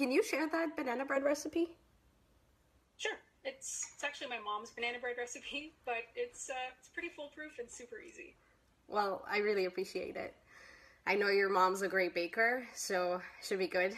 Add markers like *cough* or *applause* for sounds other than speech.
Can you share that banana bread recipe? Sure. It's, it's actually my mom's banana bread recipe, *laughs* but it's uh, it's pretty foolproof and super easy. Well, I really appreciate it. I know your mom's a great baker, so should be good.